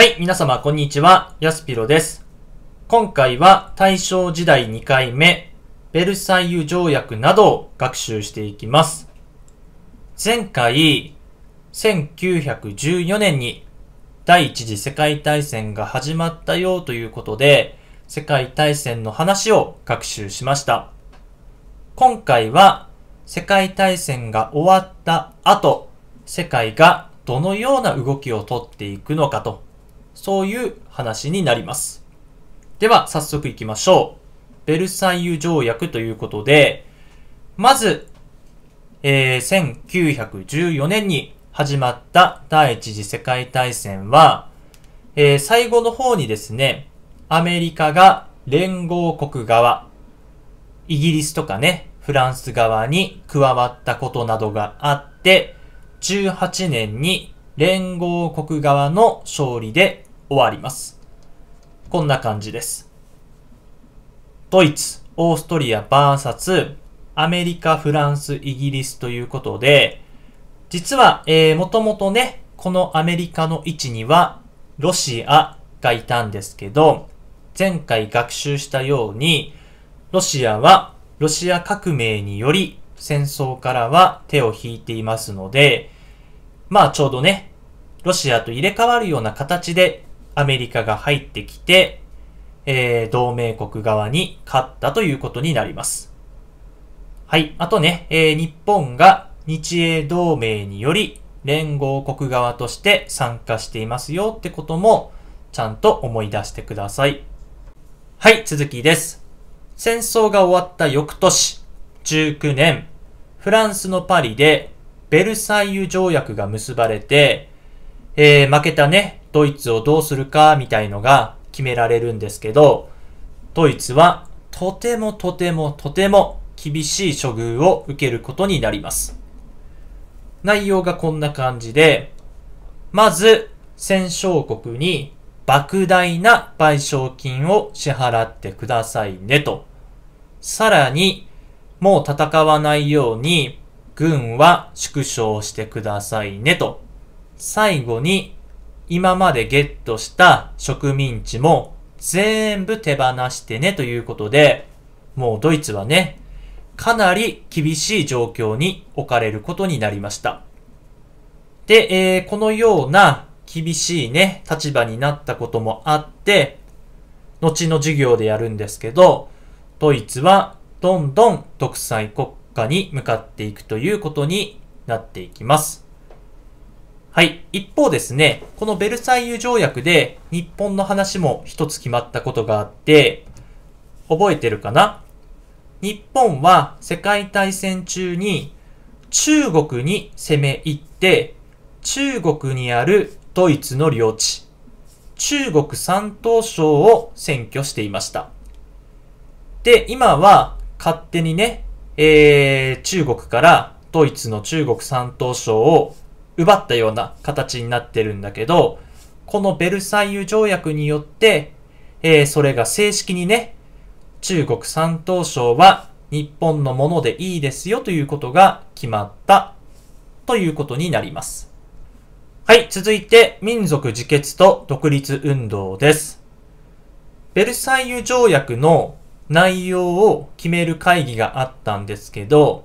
はい、皆様、こんにちは。やすぴろです。今回は、大正時代2回目、ベルサイユ条約などを学習していきます。前回、1914年に、第一次世界大戦が始まったよということで、世界大戦の話を学習しました。今回は、世界大戦が終わった後、世界がどのような動きをとっていくのかとそういう話になります。では、早速行きましょう。ベルサイユ条約ということで、まず、えー、1914年に始まった第一次世界大戦は、えー、最後の方にですね、アメリカが連合国側、イギリスとかね、フランス側に加わったことなどがあって、18年に連合国側の勝利で終わります。こんな感じです。ドイツ、オーストリア VS アメリカ、フランス、イギリスということで、実は、えー、もともとね、このアメリカの位置にはロシアがいたんですけど、前回学習したように、ロシアはロシア革命により戦争からは手を引いていますので、まあちょうどね、ロシアと入れ替わるような形でアメリカが入ってきて、えー、同盟国側に勝ったということになります。はい。あとね、えー、日本が日英同盟により連合国側として参加していますよってこともちゃんと思い出してください。はい、続きです。戦争が終わった翌年、19年、フランスのパリでベルサイユ条約が結ばれて、えー、負けたね、ドイツをどうするかみたいのが決められるんですけど、ドイツはとてもとてもとても厳しい処遇を受けることになります。内容がこんな感じで、まず戦勝国に莫大な賠償金を支払ってくださいねと。さらに、もう戦わないように軍は縮小してくださいねと。最後に今までゲットした植民地も全部手放してねということで、もうドイツはね、かなり厳しい状況に置かれることになりました。で、えー、このような厳しいね、立場になったこともあって、後の授業でやるんですけど、ドイツはどんどん独裁国家に向かっていくということになっていきます。はい。一方ですね、このベルサイユ条約で日本の話も一つ決まったことがあって、覚えてるかな日本は世界大戦中に中国に攻め入って、中国にあるドイツの領地、中国山東省を占拠していました。で、今は勝手にね、えー、中国からドイツの中国山東省を奪ったような形になってるんだけど、このベルサイユ条約によって、えー、それが正式にね、中国山東省は日本のものでいいですよということが決まったということになります。はい、続いて民族自決と独立運動です。ベルサイユ条約の内容を決める会議があったんですけど、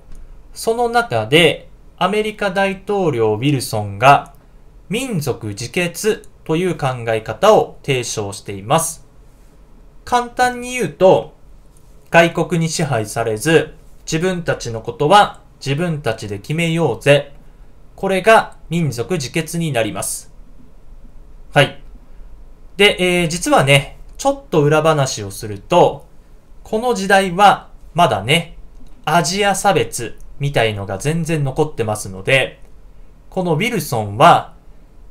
その中でアメリカ大統領ウィルソンが民族自決という考え方を提唱しています。簡単に言うと、外国に支配されず、自分たちのことは自分たちで決めようぜ。これが民族自決になります。はい。で、えー、実はね、ちょっと裏話をすると、この時代はまだね、アジア差別みたいのが全然残ってますので、このウィルソンは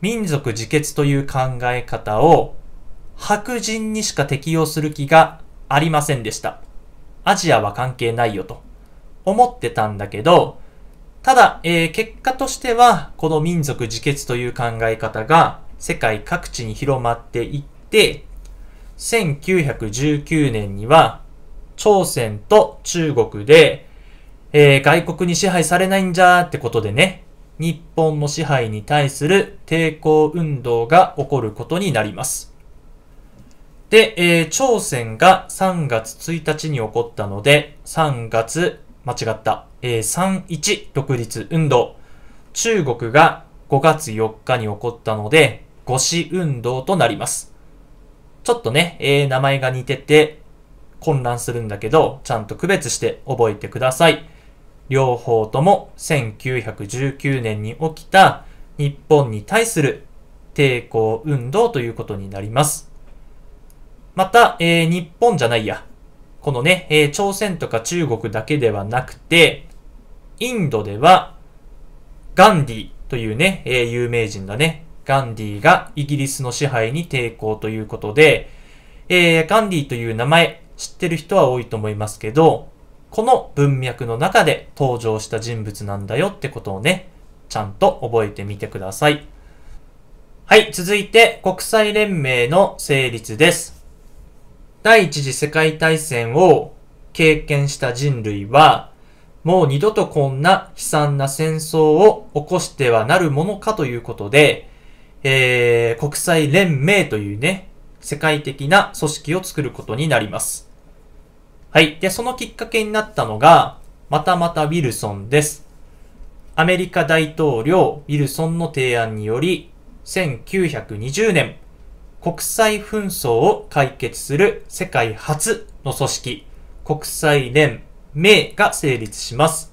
民族自決という考え方を白人にしか適用する気がありませんでした。アジアは関係ないよと思ってたんだけど、ただ、えー、結果としては、この民族自決という考え方が世界各地に広まっていって、1919年には朝鮮と中国でえー、外国に支配されないんじゃーってことでね、日本の支配に対する抵抗運動が起こることになります。で、えー、朝鮮が3月1日に起こったので、3月、間違った、えー、31独立運動。中国が5月4日に起こったので、五四運動となります。ちょっとね、えー、名前が似てて混乱するんだけど、ちゃんと区別して覚えてください。両方とも1919年に起きた日本に対する抵抗運動ということになります。また、えー、日本じゃないや。このね、えー、朝鮮とか中国だけではなくて、インドでは、ガンディというね、えー、有名人だね。ガンディがイギリスの支配に抵抗ということで、えー、ガンディという名前知ってる人は多いと思いますけど、この文脈の中で登場した人物なんだよってことをね、ちゃんと覚えてみてください。はい、続いて国際連盟の成立です。第一次世界大戦を経験した人類は、もう二度とこんな悲惨な戦争を起こしてはなるものかということで、えー、国際連盟というね、世界的な組織を作ることになります。はい。で、そのきっかけになったのが、またまたウィルソンです。アメリカ大統領ウィルソンの提案により、1920年、国際紛争を解決する世界初の組織、国際連盟が成立します。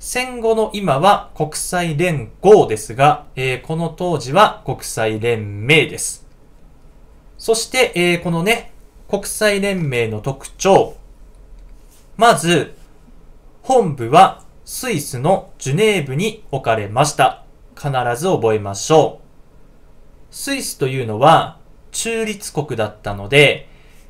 戦後の今は国際連合ですが、えー、この当時は国際連盟です。そして、えー、このね、国際連盟の特徴、まず、本部はスイスのジュネーブに置かれました。必ず覚えましょう。スイスというのは中立国だったので、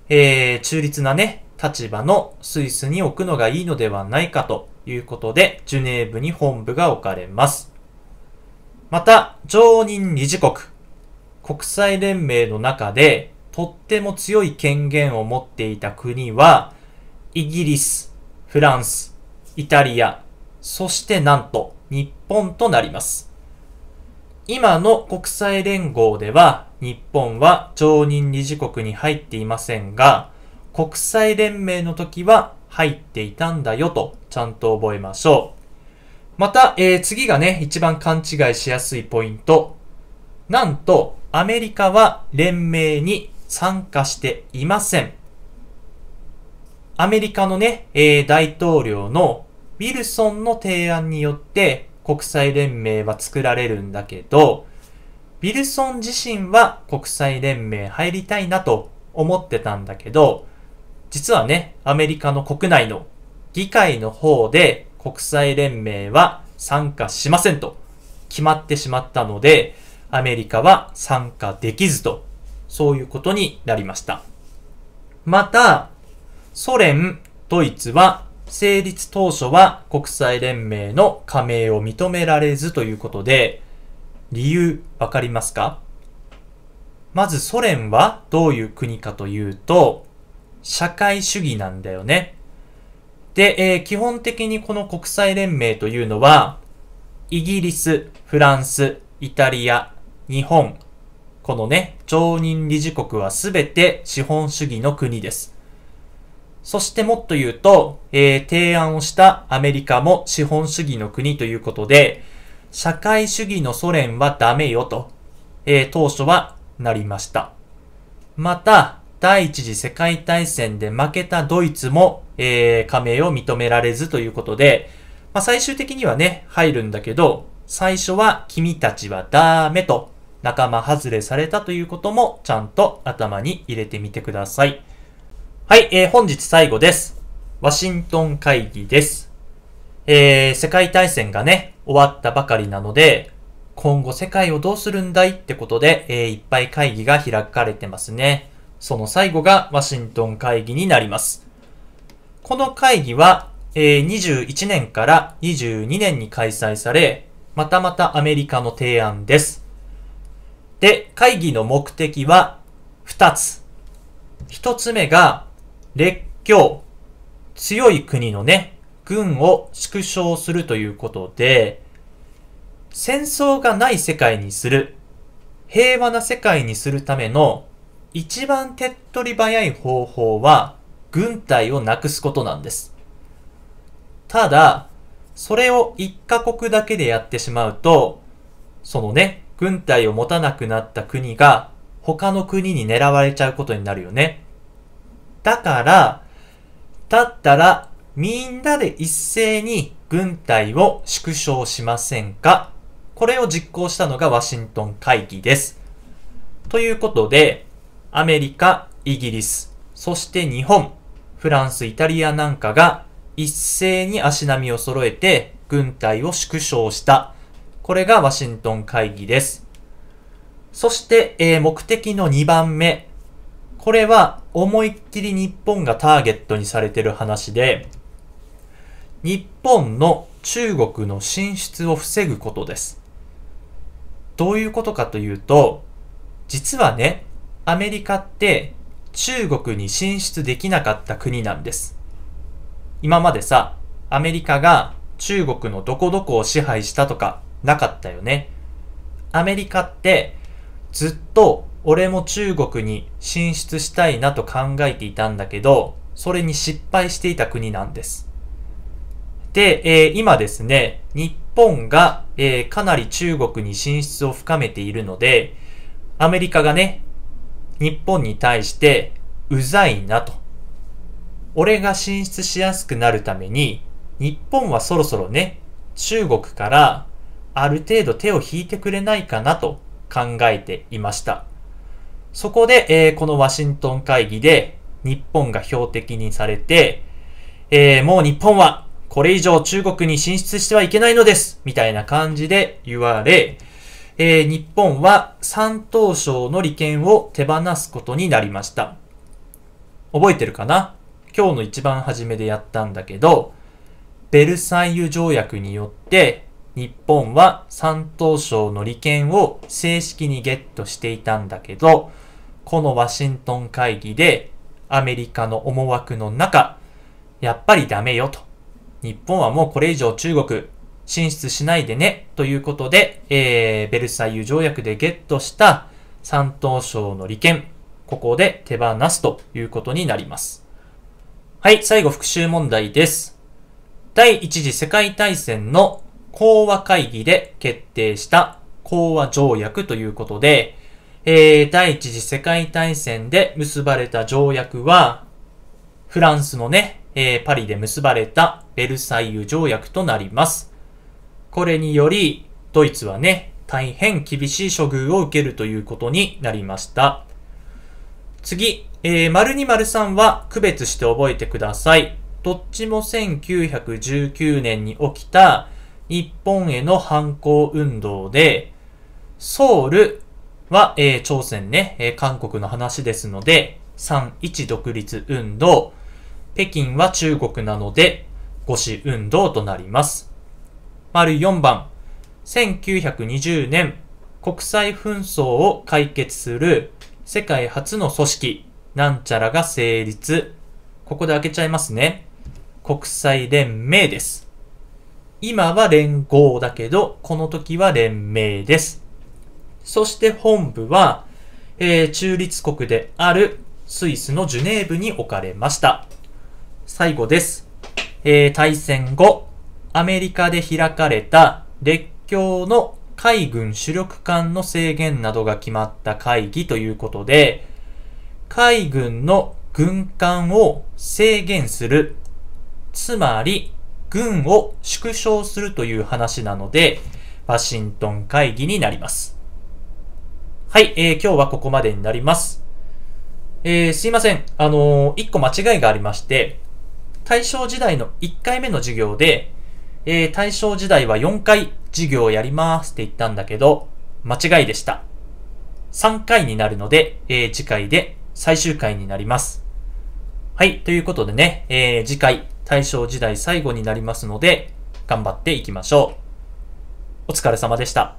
えー、中立なね、立場のスイスに置くのがいいのではないかということで、ジュネーブに本部が置かれます。また、常任理事国。国際連盟の中で、とっても強い権限を持っていた国は、イギリス、フランス、イタリア、そしてなんと日本となります。今の国際連合では日本は常任理事国に入っていませんが、国際連盟の時は入っていたんだよとちゃんと覚えましょう。また、えー、次がね、一番勘違いしやすいポイント。なんと、アメリカは連盟に参加していません。アメリカのね、えー、大統領のウィルソンの提案によって国際連盟は作られるんだけど、ウィルソン自身は国際連盟入りたいなと思ってたんだけど、実はね、アメリカの国内の議会の方で国際連盟は参加しませんと決まってしまったので、アメリカは参加できずと、そういうことになりました。また、ソ連、ドイツは成立当初は国際連盟の加盟を認められずということで、理由わかりますかまずソ連はどういう国かというと、社会主義なんだよね。で、えー、基本的にこの国際連盟というのは、イギリス、フランス、イタリア、日本、このね、常任理事国はすべて資本主義の国です。そしてもっと言うと、えー、提案をしたアメリカも資本主義の国ということで、社会主義のソ連はダメよと、えー、当初はなりました。また、第一次世界大戦で負けたドイツも、えー、加盟を認められずということで、まあ、最終的にはね、入るんだけど、最初は君たちはダメと仲間外れされたということもちゃんと頭に入れてみてください。はい、えー、本日最後です。ワシントン会議です。えー、世界大戦がね、終わったばかりなので、今後世界をどうするんだいってことで、えー、いっぱい会議が開かれてますね。その最後がワシントン会議になります。この会議は、えー、21年から22年に開催され、またまたアメリカの提案です。で、会議の目的は2つ。1つ目が列強、強い国のね、軍を縮小するということで、戦争がない世界にする、平和な世界にするための一番手っ取り早い方法は軍隊をなくすことなんです。ただ、それを一カ国だけでやってしまうと、そのね、軍隊を持たなくなった国が他の国に狙われちゃうことになるよね。だから、だったら、みんなで一斉に軍隊を縮小しませんかこれを実行したのがワシントン会議です。ということで、アメリカ、イギリス、そして日本、フランス、イタリアなんかが一斉に足並みを揃えて軍隊を縮小した。これがワシントン会議です。そして、えー、目的の2番目。これは思いっきり日本がターゲットにされてる話で、日本の中国の進出を防ぐことです。どういうことかというと、実はね、アメリカって中国に進出できなかった国なんです。今までさ、アメリカが中国のどこどこを支配したとかなかったよね。アメリカってずっと俺も中国に進出したいなと考えていたんだけど、それに失敗していた国なんです。で、えー、今ですね、日本が、えー、かなり中国に進出を深めているので、アメリカがね、日本に対して、うざいなと。俺が進出しやすくなるために、日本はそろそろね、中国からある程度手を引いてくれないかなと考えていました。そこで、えー、このワシントン会議で日本が標的にされて、えー、もう日本はこれ以上中国に進出してはいけないのですみたいな感じで言われ、えー、日本は山東省の利権を手放すことになりました。覚えてるかな今日の一番初めでやったんだけど、ベルサイユ条約によって日本は山東省の利権を正式にゲットしていたんだけど、このワシントン会議でアメリカの思惑の中、やっぱりダメよと。日本はもうこれ以上中国進出しないでねということで、えー、ベルサイユ条約でゲットした山東省の利権、ここで手放すということになります。はい、最後復習問題です。第一次世界大戦の講和会議で決定した講和条約ということで、えー、第一次世界大戦で結ばれた条約は、フランスのね、えー、パリで結ばれたベルサイユ条約となります。これにより、ドイツはね、大変厳しい処遇を受けるということになりました。次、えー、0203は区別して覚えてください。どっちも1919年に起きた日本への反抗運動で、ソウル、は、えー、朝鮮ね、えー、韓国の話ですので、3.1独立運動、北京は中国なので、五四運動となります。丸4番、1920年、国際紛争を解決する世界初の組織、なんちゃらが成立。ここで開けちゃいますね。国際連盟です。今は連合だけど、この時は連盟です。そして本部は、えー、中立国であるスイスのジュネーブに置かれました。最後です。えー、大戦後、アメリカで開かれた列強の海軍主力艦の制限などが決まった会議ということで、海軍の軍艦を制限する、つまり軍を縮小するという話なので、ワシントン会議になります。はい、えー、今日はここまでになります。えー、すいません。あのー、1個間違いがありまして、大正時代の1回目の授業で、えー、大正時代は4回授業をやりますって言ったんだけど、間違いでした。3回になるので、えー、次回で最終回になります。はい、ということでね、えー、次回大正時代最後になりますので、頑張っていきましょう。お疲れ様でした。